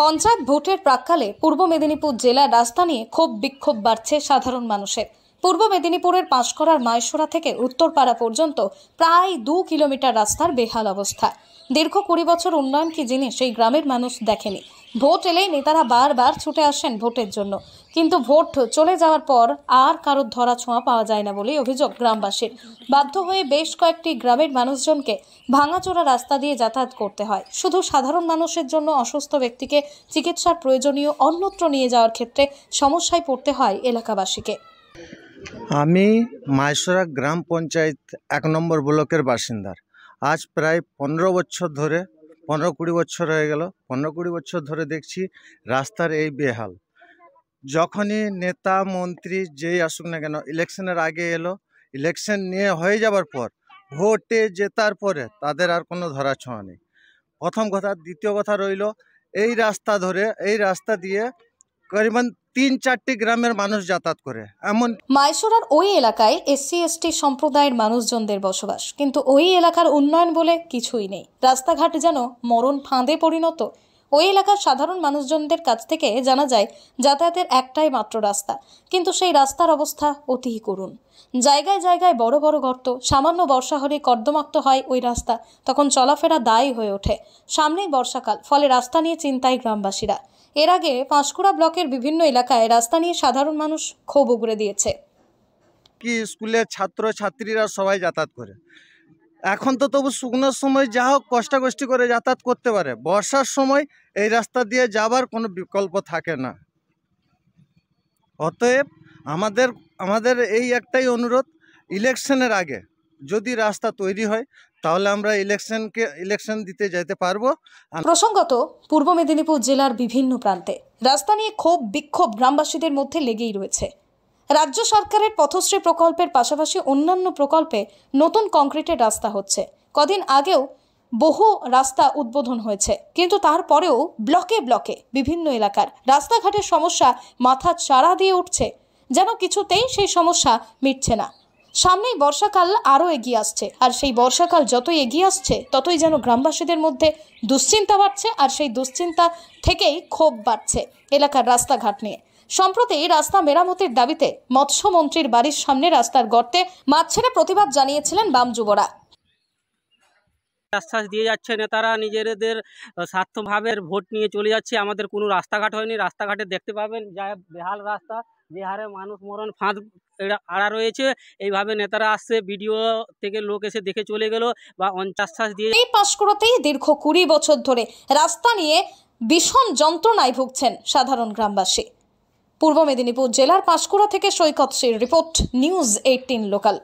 পঞ্চায়েত ভোটের প্রাক্কালে পূর্ব মেদিনীপুর জেলার রাস্তা নিয়ে ক্ষোভ বিক্ষোভ বাড়ছে সাধারণ মানুষের পূর্ব মেদিনীপুরের পাঁশকড়ার মাইশোরা থেকে উত্তরপাড়া পর্যন্ত প্রায় দু কিলোমিটার রাস্তার বেহাল অবস্থা দীর্ঘ কুড়ি বছর উন্নয়ন কি জিনিস সেই গ্রামের মানুষ দেখেনি ভোট এলেই নেতারা বারবার ছুটে আসেন ভোটের জন্য কিন্তু ভোট চলে যাওয়ার পর আর কারোর ধরা ছোঁয়া পাওয়া যায় না বলেই অভিযোগ গ্রামবাসীর বাধ্য হয়ে বেশ কয়েকটি গ্রামের মানুষজনকে ভাঙাচোরা রাস্তা দিয়ে যাতায়াত করতে হয় শুধু সাধারণ মানুষের জন্য অসুস্থ ব্যক্তিকে চিকিৎসার প্রয়োজনীয় অন্যত্র নিয়ে যাওয়ার ক্ষেত্রে সমস্যায় পড়তে হয় এলাকাবাসীকে আমি মাইসরা গ্রাম পঞ্চায়েত এক নম্বর ব্লকের বাসিন্দার আজ প্রায় পনেরো বছর ধরে পনেরো কুড়ি বছর হয়ে গেল পনেরো কুড়ি বছর ধরে দেখছি রাস্তার এই বেহাল যখনই নেতা মন্ত্রী যেই আসুক না কেন ইলেকশনের আগে এলো ইলেকশন নিয়ে হয়ে যাবার পর ভোটে জেতার পরে তাদের আর কোনো ধরা ছোঁয়া নেই প্রথম কথা দ্বিতীয় কথা রইল এই রাস্তা ধরে এই রাস্তা দিয়ে করিবান তিন চারটি গ্রামের মানুষ যাতায়াত করে এমন মাইসোরার ওই এলাকায় এসসি এসটি সম্প্রদায়ের মানুষজনদের বসবাস কিন্তু ওই এলাকার উন্নয়ন বলে কিছুই নেই রাস্তাঘাট যেন মরণ ফাঁদে পরিণত ওই এলাকার সাধারণ মানুষজনদের কাছ থেকে জানা যায় যাতায়াতের একটাই মাত্র রাস্তা কিন্তু সেই রাস্তার অবস্থা অতি করুণ জায়গায় জায়গায় বড় বড় গর্ত সামান্য বর্ষা হলে কর্দমাক্ত হয় ওই রাস্তা তখন চলাফেরা দায়ী হয়ে ওঠে সামনেই বর্ষাকাল ফলে রাস্তা নিয়ে চিন্তায় গ্রামবাসীরা এর আগে পাঁশকুড়া ব্লকের বিভিন্ন এলাকায় রাস্তা নিয়ে সাধারণ মানুষ ক্ষোভ উগড়ে দিয়েছে কি স্কুলের ছাত্র ছাত্রীরা সবাই যাতায়াত করে এখন তো তবু শুকনোর সময় যা হোক কষ্টাকষ্টি করে যাতায়াত করতে পারে বর্ষার সময় এই রাস্তা দিয়ে যাবার কোনো বিকল্প থাকে না অতএব আমাদের আমাদের এই একটাই অনুরোধ ইলেকশনের আগে যদি রাস্তা তৈরি হয় তাহলে আমরা ইলেকশনকে ইলেকশন দিতে যেতে পারবো প্রসঙ্গত পূর্ব মেদিনীপুর জেলার বিভিন্ন প্রান্তে রাস্তা নিয়ে ক্ষোভ বিক্ষোভ গ্রামবাসীদের মধ্যে লেগেই রয়েছে রাজ্য সরকারের পথশ্রী প্রকল্পের পাশাপাশি অন্যান্য প্রকল্পে নতুন কংক্রিটের রাস্তা হচ্ছে কদিন আগেও বহু রাস্তা উদ্বোধন হয়েছে কিন্তু তারপরেও ব্লকে ব্লকে বিভিন্ন এলাকার রাস্তাঘাটের সমস্যা মাথা চাড়া দিয়ে উঠছে যেন কিছুতেই সেই সমস্যা মিটছে না সামনেই বর্ষাকাল আরও এগিয়ে আসছে আর সেই বর্ষাকাল যতই এগিয়ে আসছে ততই যেন গ্রামবাসীদের মধ্যে দুশ্চিন্তা বাড়ছে আর সেই দুশ্চিন্তা থেকেই ক্ষোভ বাড়ছে এলাকার রাস্তাঘাট নিয়ে সম্প্রতি রাস্তা মেরামতির দাবিতে মৎস্যমন্ত্রীর বাড়ির সামনে রাস্তার গর্তে মাছ ছেড়ে প্রতিবাদ জানিয়েছিলেন বাম যুবরা আশ্বাস দিয়ে যাচ্ছে নেতারা নিজেদের স্বার্থভাবের ভোট নিয়ে চলে যাচ্ছে আমাদের কোনো রাস্তাঘাট হয়নি রাস্তাঘাটে দেখতে পাবেন যা বেহাল রাস্তা যে হারে মানুষ মরণ ফাঁদ আড়া রয়েছে এইভাবে নেতারা আসছে ভিডিও থেকে লোক এসে দেখে চলে গেল বা অঞ্চাশ্বাস দিয়ে এই করতেই দীর্ঘ কুড়ি বছর ধরে রাস্তা নিয়ে ভীষণ যন্ত্রণায় ভুগছেন সাধারণ গ্রামবাসী পূর্ব মেদিনীপুর জেলার পাঁশকুড়া থেকে সৈকত সির রিপোর্ট নিউজ এইটিন লোকাল